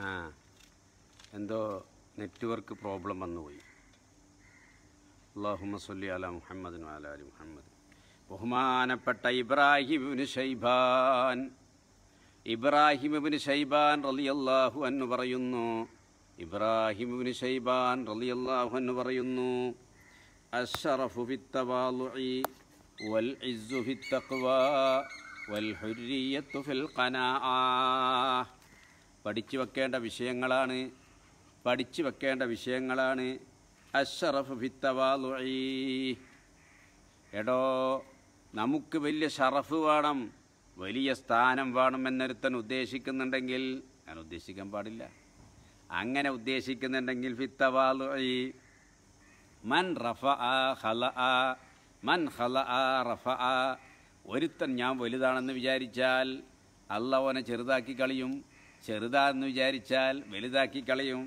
ആ എന്തോ network problem വന്നുപോയി അള്ളാഹു സല്ലി അല മുഹമ്മദിനും അലാലി മുഹമ്മദ് ബഹുമാനപ്പെട്ട ഇബ്രാഹിമിന് ഷൈബാൻ ഇബ്രാഹിമിന് ഷൈബാൻ അള്ളാഹു എന്ന് പറയുന്നു ഇബ്രാഹിമിന് ഷൈബാൻ അള്ളാഹു എന്ന് പറയുന്നു അഷറഫു ഫിത്തവാലുഇ വൽ ഇസ്സു ഫിത്തഖ്വ വൽ ഹുരിയത്തു ഫിൽ ഖനാഅ പഠിച്ചു വെക്കേണ്ട വിഷയങ്ങളാണ് പഠിച്ചു വെക്കേണ്ട വിഷയങ്ങളാണ് അഷറഫ് ഭിത്തവാലുഴി എടോ നമുക്ക് വലിയ ഷറഫ് വേണം വലിയ സ്ഥാനം വേണം എന്നൊരുത്തൻ ഉദ്ദേശിക്കുന്നുണ്ടെങ്കിൽ ഞാൻ ഉദ്ദേശിക്കാൻ പാടില്ല അങ്ങനെ ഉദ്ദേശിക്കുന്നുണ്ടെങ്കിൽ ഫിത്തവാലുഴി മൻ റഫ ആ ഹല ആ മൻ ഹല ആ റഫ ആ ഒരുത്തൻ ഞാൻ വലുതാണെന്ന് വിചാരിച്ചാൽ അല്ല ഓനെ ചെറുതാക്കി കളിയും ചെറുതാന്ന് വിചാരിച്ചാൽ വലുതാക്കി കളയും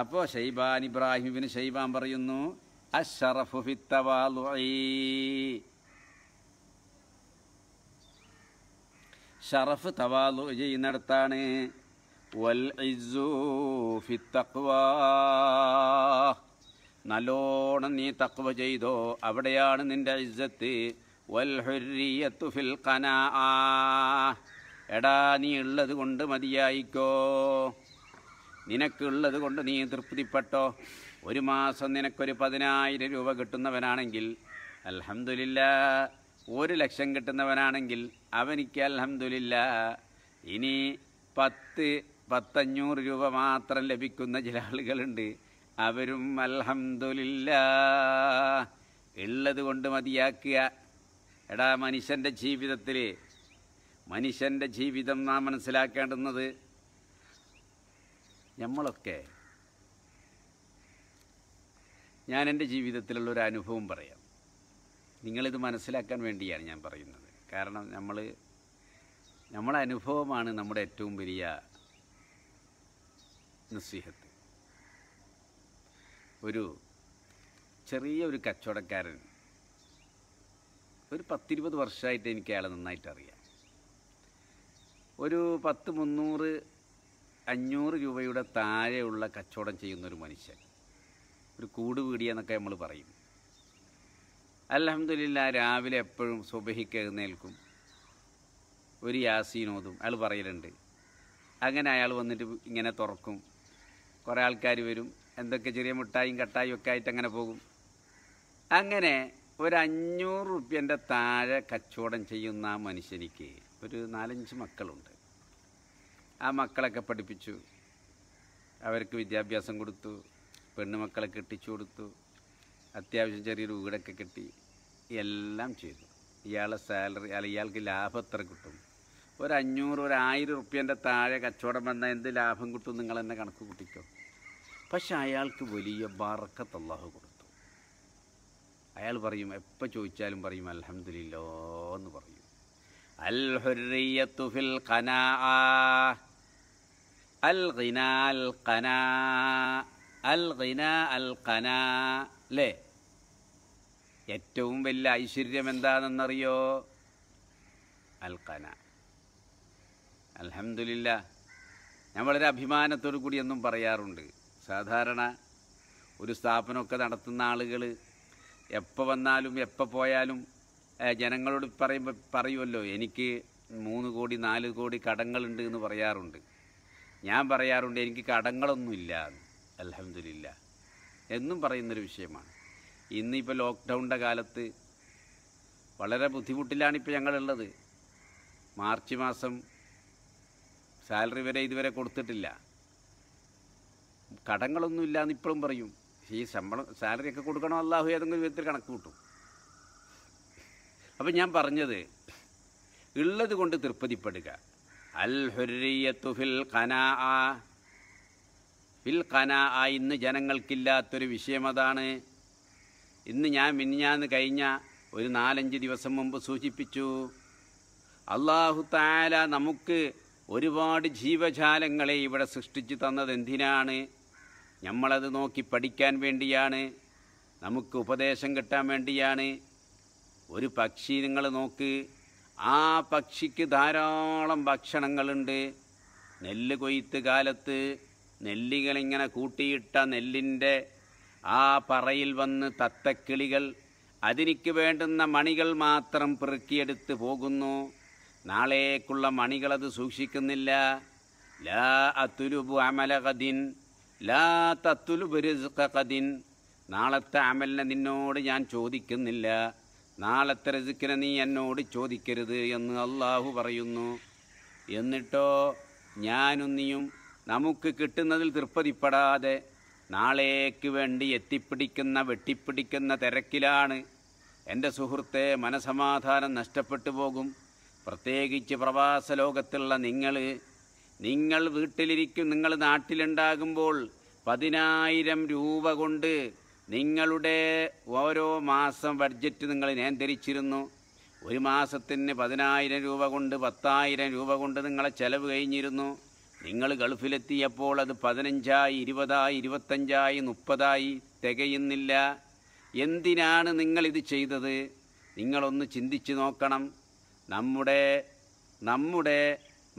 അപ്പോൾ ഷൈബാൻ ഇബ്രാഹിമിന് ഷൈബാൻ പറയുന്നു അഷറഫു ഷറഫ് തവാലു ചെയ്യുന്നിടത്താണ് വൽ നല്ലോണം നീ തക്വ ചെയ്തോ അവിടെയാണ് നിന്റെ ഇജ്ജത്ത് വൽ ഹുരിയത്തു ഫിൽ കനാ എടാ നീ ഉള്ളത് കൊണ്ട് മതിയായിക്കോ നിനക്കുള്ളത് കൊണ്ട് നീ തൃപ്തിപ്പെട്ടോ ഒരു മാസം നിനക്കൊരു പതിനായിരം രൂപ കിട്ടുന്നവനാണെങ്കിൽ അലഹമില്ല ഒരു ലക്ഷം കിട്ടുന്നവനാണെങ്കിൽ അവനിക്ക് അലഹമില്ല ഇനി പത്ത് പത്തഞ്ഞൂറ് രൂപ മാത്രം ലഭിക്കുന്ന ചില ആളുകളുണ്ട് അവരും അലഹമില്ല ഉള്ളത് കൊണ്ട് മതിയാക്കുക എടാ മനുഷ്യൻ്റെ ജീവിതത്തിൽ മനുഷ്യൻ്റെ ജീവിതം നാം മനസ്സിലാക്കേണ്ടുന്നത് നമ്മളൊക്കെ ഞാൻ എൻ്റെ ജീവിതത്തിലുള്ള ഒരു അനുഭവം പറയാം നിങ്ങളിത് മനസ്സിലാക്കാൻ വേണ്ടിയാണ് ഞാൻ പറയുന്നത് കാരണം നമ്മൾ നമ്മുടെ അനുഭവമാണ് നമ്മുടെ ഏറ്റവും വലിയ നസീഹത്ത് ഒരു ചെറിയ ഒരു കച്ചവടക്കാരൻ ഒരു പത്തിരുപത് വർഷമായിട്ട് എനിക്ക് അയാളെ നന്നായിട്ട് അറിയാം ഒരു പത്ത് മുന്നൂറ് അഞ്ഞൂറ് രൂപയുടെ താഴെയുള്ള കച്ചവടം ചെയ്യുന്നൊരു മനുഷ്യൻ ഒരു കൂട് വീടിയെന്നൊക്കെ നമ്മൾ പറയും അലഹമ്മദില്ല രാവിലെ എപ്പോഴും സുബഹിക്ക് എഴുന്നേൽക്കും ഒരു യാസീനോതും അയാൾ പറയലുണ്ട് അങ്ങനെ അയാൾ വന്നിട്ട് ഇങ്ങനെ തുറക്കും കുറേ ആൾക്കാർ വരും എന്തൊക്കെ ചെറിയ മിഠായും കട്ടായും ഒക്കെ ആയിട്ട് അങ്ങനെ പോകും അങ്ങനെ ഒരു അഞ്ഞൂറ് റുപ്യൻ്റെ താഴെ കച്ചവടം ചെയ്യുന്ന ആ മനുഷ്യനിക്ക് ഒരു നാലഞ്ച് മക്കളുണ്ട് ആ മക്കളൊക്കെ പഠിപ്പിച്ചു അവർക്ക് വിദ്യാഭ്യാസം കൊടുത്തു പെണ്ണുമക്കളെ കെട്ടിച്ചു കൊടുത്തു അത്യാവശ്യം ചെറിയൊരു വീടൊക്കെ കെട്ടി എല്ലാം ചെയ്തു ഇയാളെ സാലറി അല്ല ഇയാൾക്ക് ലാഭം എത്ര കിട്ടും ഒരു അഞ്ഞൂറ് ഒരു ആയിരം റുപ്യേൻ്റെ താഴെ കച്ചവടം വന്നാൽ എന്ത് ലാഭം കിട്ടും നിങ്ങൾ എന്നെ കണക്ക് കൂട്ടിക്കോ പക്ഷെ അയാൾക്ക് വലിയ ബറക്കത്ത് അള്ളാഹു കൊടുത്തു അയാൾ പറയും എപ്പോൾ ചോദിച്ചാലും പറയും അലഹമില്ലോ الحرية في القناعة الغناء القناء الغناء القناء ليه ഏറ്റവും വലിയ ഐശ്വര്യം എന്താണെന്നറിയോ അൽക്കന അലഹമില്ല ഞാൻ വളരെ അഭിമാനത്തോടു കൂടി എന്നും പറയാറുണ്ട് സാധാരണ ഒരു സ്ഥാപനമൊക്കെ നടത്തുന്ന ആളുകൾ എപ്പോൾ വന്നാലും എപ്പോൾ പോയാലും ജനങ്ങളോട് പറയുമ്പോൾ പറയുമല്ലോ എനിക്ക് മൂന്ന് കോടി നാല് കോടി കടങ്ങളുണ്ട് എന്ന് പറയാറുണ്ട് ഞാൻ പറയാറുണ്ട് എനിക്ക് കടങ്ങളൊന്നുമില്ല അലഹമില്ല എന്നും പറയുന്നൊരു വിഷയമാണ് ഇന്നിപ്പോൾ ലോക്ക്ഡൗണിൻ്റെ കാലത്ത് വളരെ ബുദ്ധിമുട്ടിലാണിപ്പോൾ ഞങ്ങളുള്ളത് മാർച്ച് മാസം സാലറി വരെ ഇതുവരെ കൊടുത്തിട്ടില്ല കടങ്ങളൊന്നുമില്ല എന്ന് ഇപ്പോഴും പറയും ഈ ശമ്പളം സാലറി ഒക്കെ കൊടുക്കണോ അല്ലാഹു ഏതെങ്കിലും വിധത്തിൽ കണക്ക് കൂട്ടും അപ്പം ഞാൻ പറഞ്ഞത് ഉള്ളത് കൊണ്ട് തൃപ്തിപ്പെടുക അൽ ഫിൽ കനാ ഫിൽ കനാ ഇന്ന് ജനങ്ങൾക്കില്ലാത്തൊരു വിഷയം അതാണ് ഇന്ന് ഞാൻ മിനിഞ്ഞാന്ന് കഴിഞ്ഞ ഒരു നാലഞ്ച് ദിവസം മുമ്പ് സൂചിപ്പിച്ചു അള്ളാഹു താല നമുക്ക് ഒരുപാട് ജീവജാലങ്ങളെ ഇവിടെ സൃഷ്ടിച്ചു തന്നത് എന്തിനാണ് നമ്മളത് നോക്കി പഠിക്കാൻ വേണ്ടിയാണ് നമുക്ക് ഉപദേശം കിട്ടാൻ വേണ്ടിയാണ് ഒരു പക്ഷി നിങ്ങൾ നോക്ക് ആ പക്ഷിക്ക് ധാരാളം ഭക്ഷണങ്ങളുണ്ട് നെല്ല് കൊയ്ത്ത് കാലത്ത് നെല്ലികളിങ്ങനെ കൂട്ടിയിട്ട നെല്ലിൻ്റെ ആ പറയിൽ വന്ന് തത്തക്കിളികൾ അതിനിക്ക് വേണ്ടുന്ന മണികൾ മാത്രം പെറുക്കിയെടുത്ത് പോകുന്നു നാളേക്കുള്ള മണികളത് സൂക്ഷിക്കുന്നില്ല ലാ അത്തുലുബു അമല കദിൻ ലാ തത്തുലുബു റിസ്ഖ നാളത്തെ അമലിനെ നിന്നോട് ഞാൻ ചോദിക്കുന്നില്ല നാളത്തെ രസിക്കിനെ നീ എന്നോട് ചോദിക്കരുത് എന്ന് അള്ളാഹു പറയുന്നു എന്നിട്ടോ ഞാനും നീയും നമുക്ക് കിട്ടുന്നതിൽ തൃപ്തിപ്പെടാതെ നാളേക്ക് വേണ്ടി എത്തിപ്പിടിക്കുന്ന വെട്ടിപ്പിടിക്കുന്ന തിരക്കിലാണ് എൻ്റെ സുഹൃത്തെ മനസമാധാനം നഷ്ടപ്പെട്ടു പോകും പ്രത്യേകിച്ച് പ്രവാസ ലോകത്തുള്ള നിങ്ങൾ നിങ്ങൾ വീട്ടിലിരിക്കും നിങ്ങൾ നാട്ടിലുണ്ടാകുമ്പോൾ പതിനായിരം രൂപ കൊണ്ട് നിങ്ങളുടെ ഓരോ മാസം ബഡ്ജറ്റ് നിങ്ങൾ നിയന്ത്രിച്ചിരുന്നു ഒരു മാസത്തിന് പതിനായിരം രൂപ കൊണ്ട് പത്തായിരം രൂപ കൊണ്ട് നിങ്ങളെ ചെലവ് കഴിഞ്ഞിരുന്നു നിങ്ങൾ ഗൾഫിലെത്തിയപ്പോൾ അത് പതിനഞ്ചായി ഇരുപതായി ഇരുപത്തഞ്ചായി മുപ്പതായി തികയുന്നില്ല എന്തിനാണ് നിങ്ങളിത് ചെയ്തത് നിങ്ങളൊന്ന് ചിന്തിച്ചു നോക്കണം നമ്മുടെ നമ്മുടെ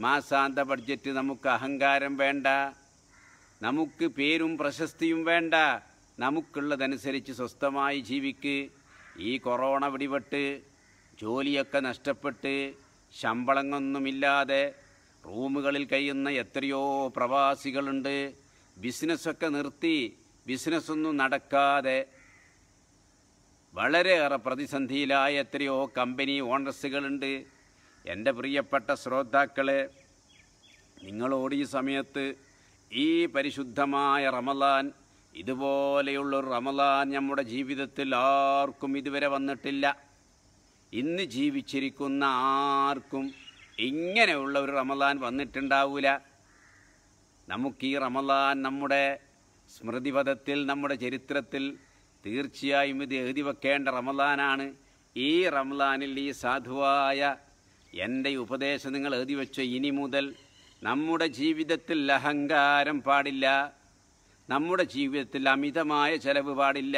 മാസാന്ത ബഡ്ജറ്റ് നമുക്ക് അഹങ്കാരം വേണ്ട നമുക്ക് പേരും പ്രശസ്തിയും വേണ്ട നമുക്കുള്ളതനുസരിച്ച് സ്വസ്ഥമായി ജീവിക്ക് ഈ കൊറോണ പിടിപെട്ട് ജോലിയൊക്കെ നഷ്ടപ്പെട്ട് ശമ്പളങ്ങൊന്നുമില്ലാതെ റൂമുകളിൽ കഴിയുന്ന എത്രയോ പ്രവാസികളുണ്ട് ബിസിനസ്സൊക്കെ നിർത്തി ബിസിനസ്സൊന്നും നടക്കാതെ വളരെയേറെ പ്രതിസന്ധിയിലായ എത്രയോ കമ്പനി ഓണേഴ്സുകളുണ്ട് എൻ്റെ പ്രിയപ്പെട്ട ശ്രോതാക്കളെ നിങ്ങളോട് ഈ സമയത്ത് ഈ പരിശുദ്ധമായ റമലാൻ ഇതുപോലെയുള്ളൊരു റമലാൻ നമ്മുടെ ജീവിതത്തിൽ ആർക്കും ഇതുവരെ വന്നിട്ടില്ല ഇന്ന് ജീവിച്ചിരിക്കുന്ന ആർക്കും ഇങ്ങനെയുള്ള ഒരു റമലാൻ വന്നിട്ടുണ്ടാവില്ല നമുക്ക് ഈ റമലാൻ നമ്മുടെ സ്മൃതിപഥത്തിൽ നമ്മുടെ ചരിത്രത്തിൽ തീർച്ചയായും ഇത് എഴുതി വെക്കേണ്ട റമലാനാണ് ഈ റമലാനിൽ ഈ സാധുവായ എൻ്റെ ഉപദേശം നിങ്ങൾ എഴുതി വെച്ച ഇനി മുതൽ നമ്മുടെ ജീവിതത്തിൽ അഹങ്കാരം പാടില്ല നമ്മുടെ ജീവിതത്തിൽ അമിതമായ ചെലവ് പാടില്ല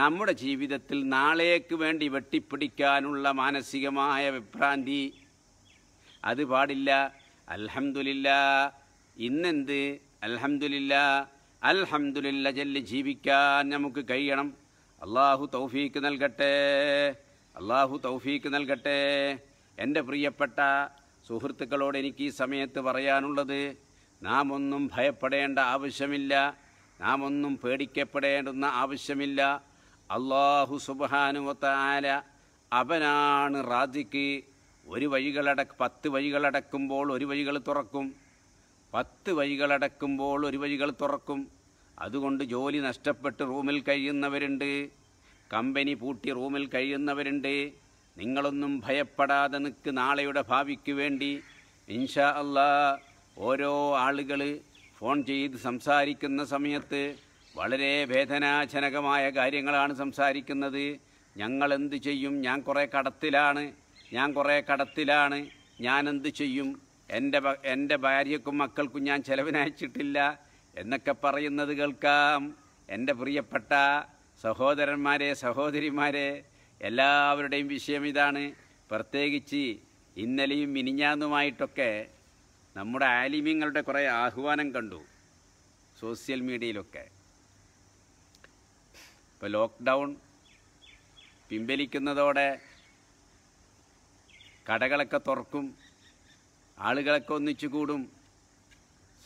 നമ്മുടെ ജീവിതത്തിൽ നാളേക്ക് വേണ്ടി വെട്ടിപ്പിടിക്കാനുള്ള മാനസികമായ വിഭ്രാന്തി അത് പാടില്ല അൽഹമുല്ല ഇന്നെന്ത് അൽഹമുല്ല അൽഹമുല്ല ചെല്ലി ജീവിക്കാൻ നമുക്ക് കഴിയണം അള്ളാഹു തൗഫീക്ക് നൽകട്ടെ അള്ളാഹു തൗഫീക്ക് നൽകട്ടെ എൻ്റെ പ്രിയപ്പെട്ട സുഹൃത്തുക്കളോട് എനിക്ക് ഈ സമയത്ത് പറയാനുള്ളത് നാം ഒന്നും ഭയപ്പെടേണ്ട ആവശ്യമില്ല നാം ഒന്നും പേടിക്കപ്പെടേണ്ടുന്ന ആവശ്യമില്ല അള്ളാഹു സുബാനുവത്താല അവനാണ് റാദിക്ക് ഒരു വഴികളടക്ക് പത്ത് വഴികളടക്കുമ്പോൾ ഒരു വഴികൾ തുറക്കും പത്ത് വഴികളടക്കുമ്പോൾ ഒരു വഴികൾ തുറക്കും അതുകൊണ്ട് ജോലി നഷ്ടപ്പെട്ട് റൂമിൽ കഴിയുന്നവരുണ്ട് കമ്പനി പൂട്ടി റൂമിൽ കഴിയുന്നവരുണ്ട് നിങ്ങളൊന്നും ഭയപ്പെടാതെ നിൽക്ക് നാളെയുടെ ഭാവിക്ക് വേണ്ടി ഇൻഷാ അള്ളാ ഓരോ ആളുകൾ ഫോൺ ചെയ്ത് സംസാരിക്കുന്ന സമയത്ത് വളരെ വേദനാജനകമായ കാര്യങ്ങളാണ് സംസാരിക്കുന്നത് ഞങ്ങൾ എന്ത് ചെയ്യും ഞാൻ കുറേ കടത്തിലാണ് ഞാൻ കുറേ കടത്തിലാണ് ഞാൻ എന്ത് ചെയ്യും എൻ്റെ എൻ്റെ ഭാര്യക്കും മക്കൾക്കും ഞാൻ ചെലവിനയച്ചിട്ടില്ല എന്നൊക്കെ പറയുന്നത് കേൾക്കാം എൻ്റെ പ്രിയപ്പെട്ട സഹോദരന്മാരെ സഹോദരിമാരെ എല്ലാവരുടെയും വിഷയം ഇതാണ് പ്രത്യേകിച്ച് ഇന്നലെയും മിനിഞ്ഞാന്നുമായിട്ടൊക്കെ നമ്മുടെ ആലിമ്യങ്ങളുടെ കുറേ ആഹ്വാനം കണ്ടു സോഷ്യൽ മീഡിയയിലൊക്കെ ഇപ്പോൾ ലോക്ക്ഡൗൺ പിൻവലിക്കുന്നതോടെ കടകളൊക്കെ തുറക്കും ആളുകളൊക്കെ ഒന്നിച്ചു കൂടും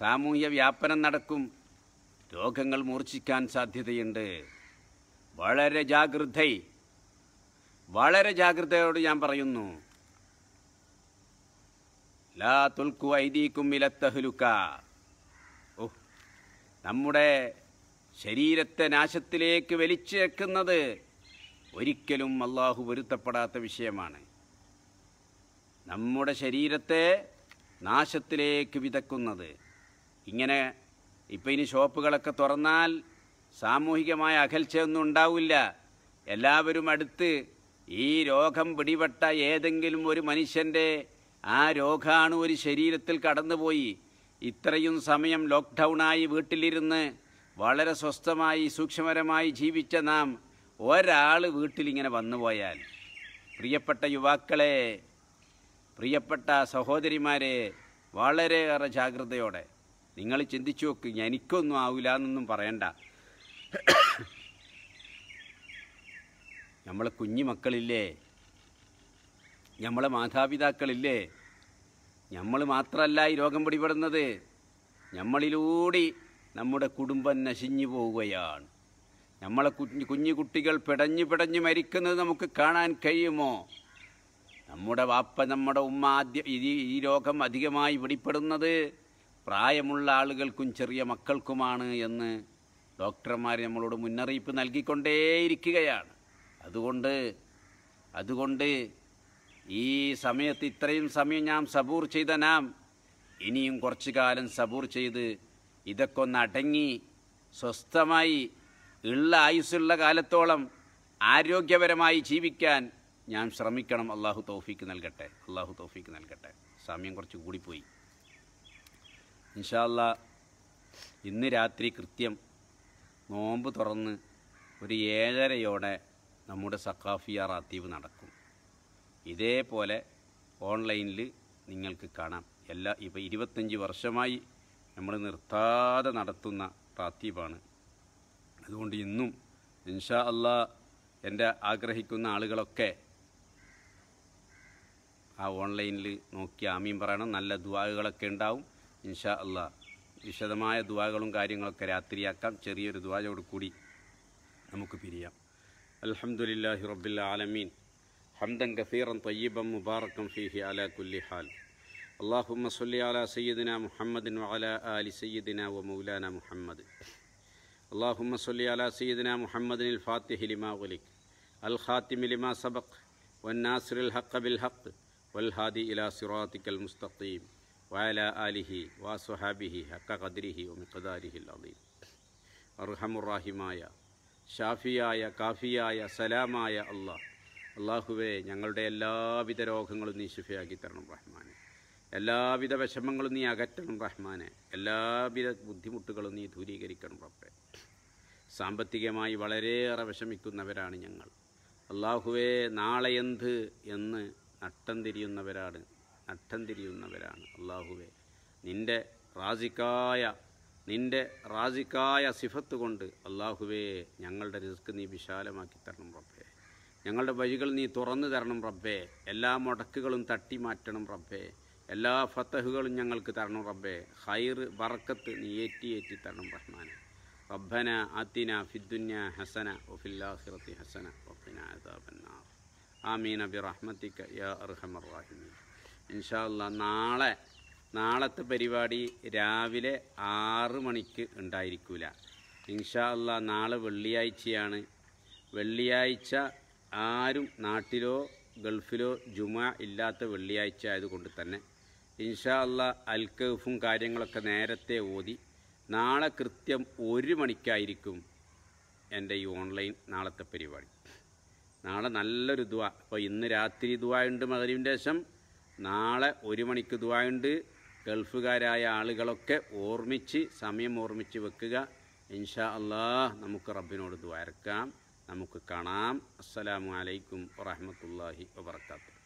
സാമൂഹ്യ വ്യാപനം നടക്കും രോഗങ്ങൾ മൂർച്ഛിക്കാൻ സാധ്യതയുണ്ട് വളരെ ജാഗ്രത വളരെ ജാഗ്രതയോട് ഞാൻ പറയുന്നു ലാ തുൽക്കു ഐദീക്കും ഇലത്തഹ്ലുക്ക ഓ നമ്മുടെ ശരീരത്തെ നാശത്തിലേക്ക് വലിച്ചേക്കുന്നത് ഒരിക്കലും അള്ളാഹു പൊരുത്തപ്പെടാത്ത വിഷയമാണ് നമ്മുടെ ശരീരത്തെ നാശത്തിലേക്ക് വിതക്കുന്നത് ഇങ്ങനെ ഇപ്പം ഇനി ഷോപ്പുകളൊക്കെ തുറന്നാൽ സാമൂഹികമായ അകൽച്ചയൊന്നും ഉണ്ടാവില്ല എല്ലാവരും അടുത്ത് ഈ രോഗം പിടിപെട്ട ഏതെങ്കിലും ഒരു മനുഷ്യൻ്റെ ആ രോഗാണു ഒരു ശരീരത്തിൽ കടന്നുപോയി ഇത്രയും സമയം ലോക്ക്ഡൗണായി വീട്ടിലിരുന്ന് വളരെ സ്വസ്ഥമായി സൂക്ഷ്മപരമായി ജീവിച്ച നാം ഒരാൾ വീട്ടിലിങ്ങനെ വന്നുപോയാൽ പ്രിയപ്പെട്ട യുവാക്കളെ പ്രിയപ്പെട്ട സഹോദരിമാരെ വളരെയേറെ ജാഗ്രതയോടെ നിങ്ങൾ ചിന്തിച്ചു നോക്ക് എനിക്കൊന്നും ആവില്ല എന്നൊന്നും പറയണ്ട നമ്മളെ കുഞ്ഞു മക്കളില്ലേ നമ്മളെ മാതാപിതാക്കളില്ലേ നമ്മൾ മാത്രമല്ല ഈ രോഗം പിടിപെടുന്നത് നമ്മളിലൂടെ നമ്മുടെ കുടുംബം നശിഞ്ഞു പോവുകയാണ് നമ്മളെ കുഞ്ഞു കുഞ്ഞു കുട്ടികൾ പിടഞ്ഞു പിടഞ്ഞു മരിക്കുന്നത് നമുക്ക് കാണാൻ കഴിയുമോ നമ്മുടെ വാപ്പ നമ്മുടെ ഉമ്മ ആദ്യം ഈ ഈ രോഗം അധികമായി പിടിപ്പെടുന്നത് പ്രായമുള്ള ആളുകൾക്കും ചെറിയ മക്കൾക്കുമാണ് എന്ന് ഡോക്ടർമാർ നമ്മളോട് മുന്നറിയിപ്പ് നൽകിക്കൊണ്ടേയിരിക്കുകയാണ് അതുകൊണ്ട് അതുകൊണ്ട് ഈ സമയത്ത് ഇത്രയും സമയം ഞാൻ സബൂർ ചെയ്ത നാം ഇനിയും കുറച്ചു കാലം സബൂർ ചെയ്ത് ഇതൊക്കെ ഒന്ന് അടങ്ങി സ്വസ്ഥമായി ഉള്ള ആയുസ്സുള്ള കാലത്തോളം ആരോഗ്യപരമായി ജീവിക്കാൻ ഞാൻ ശ്രമിക്കണം അള്ളാഹു തോഫിക്ക് നൽകട്ടെ അള്ളാഹു തോഫിക്ക് നൽകട്ടെ സമയം കുറച്ച് കൂടിപ്പോയി ഇൻഷാല്ല ഇന്ന് രാത്രി കൃത്യം നോമ്പ് തുറന്ന് ഒരു ഏഴരയോടെ നമ്മുടെ സക്കാഫിയ റാത്തീവ് നടക്കും ഇതേപോലെ ഓൺലൈനിൽ നിങ്ങൾക്ക് കാണാം എല്ലാ ഇപ്പോൾ ഇരുപത്തഞ്ച് വർഷമായി നമ്മൾ നിർത്താതെ നടത്തുന്ന പ്രാത്തീപാണ് അതുകൊണ്ട് ഇന്നും ഇൻഷാ അല്ലാ എൻ്റെ ആഗ്രഹിക്കുന്ന ആളുകളൊക്കെ ആ ഓൺലൈനിൽ നോക്കി ആമീൻ പറയണം നല്ല ദുവാകളൊക്കെ ഉണ്ടാവും ഇൻഷാ അല്ലാ വിശദമായ ദുവാകളും കാര്യങ്ങളൊക്കെ രാത്രിയാക്കാം ചെറിയൊരു ദുവായോട് കൂടി നമുക്ക് പിരിയാം അലഹമുല്ലാഹി റബ്ബിൽ ആലമീൻ حمدا كثيرا طيبا مباركا فيه على كل حال اللهم صل على سيدنا محمد وعلى آل سيدنا ومولانا محمد اللهم صل على سيدنا محمد الفاتح لما غلق الخاتم لما سبق والناصر الحق بالحق والهادي إلى صراطك المستقيم وعلى آله وصحابه حق قدره ومقداره العظيم أرحم الراحمايا ഷാഫിയായ കാഫിയായ സലാമായ الله അള്ളാഹുവെ ഞങ്ങളുടെ എല്ലാവിധ രോഗങ്ങളും നീ ശുഭയാക്കി തരണം റഹ്മാനെ എല്ലാവിധ വിഷമങ്ങളും നീ അകറ്റണം റഹ്മാനെ എല്ലാവിധ ബുദ്ധിമുട്ടുകളും നീ ദൂരീകരിക്കണം റപ്പേ സാമ്പത്തികമായി വളരെയേറെ വിഷമിക്കുന്നവരാണ് ഞങ്ങൾ അള്ളാഹുവെ നാളെ എന്ത് എന്ന് നട്ടം തിരിയുന്നവരാണ് നട്ടം തിരിയുന്നവരാണ് അള്ളാഹുവെ നിൻ്റെ റാസിക്കായ നിൻ്റെ റാസിക്കായ സിഫത്ത് കൊണ്ട് അള്ളാഹുവേ ഞങ്ങളുടെ റിസ്ക് നീ വിശാലമാക്കി തരണം റബ്ബേ ഞങ്ങളുടെ വഴികൾ നീ തുറന്നു തരണം റബ്ബേ എല്ലാ മുടക്കുകളും തട്ടി മാറ്റണം റബ്ബേ എല്ലാ ഫത്തഹുകളും ഞങ്ങൾക്ക് തരണം റബ്ബേ ഹൈർ വറക്കത്ത് നീ ഏറ്റി ഏറ്റി തരണം റഹ്മാനെ റബ്ബന ആത്തിന ഫിദ്ദുന്യ ഹസന ഒഫില്ലാഹിറത്തി ഹസന ഒഫിന ആമീൻ അബി റഹ്മത്തിക്ക യാ അർഹമർ റാഹിമീൻ ഇൻഷാല്ല നാളെ നാളത്തെ പരിപാടി രാവിലെ ആറ് മണിക്ക് ഉണ്ടായിരിക്കില്ല ഇൻഷാല്ല നാളെ വെള്ളിയാഴ്ചയാണ് വെള്ളിയാഴ്ച ആരും നാട്ടിലോ ഗൾഫിലോ ജുമ ഇല്ലാത്ത വെള്ളിയാഴ്ച ആയതുകൊണ്ട് തന്നെ ഇൻഷാ അല്ല അൽക്കഫും കാര്യങ്ങളൊക്കെ നേരത്തെ ഓതി നാളെ കൃത്യം ഒരു മണിക്കായിരിക്കും എൻ്റെ ഈ ഓൺലൈൻ നാളത്തെ പരിപാടി നാളെ നല്ലൊരു ദുവ അപ്പോൾ ഇന്ന് രാത്രി ദുവായുണ്ട് മകരീവിൻ്റെ ശേഷം നാളെ ഒരു മണിക്ക് ദുവായുണ്ട് ഗൾഫുകാരായ ആളുകളൊക്കെ ഓർമ്മിച്ച് സമയം ഓർമ്മിച്ച് വെക്കുക ഇൻഷാ അല്ലാ നമുക്ക് റബ്ബിനോട് ദ്വാരക്കാം നമുക്ക് കാണാം അസ്സലാമു അലൈക്കും വറഹ്മത്തുള്ളാഹി വാത്തു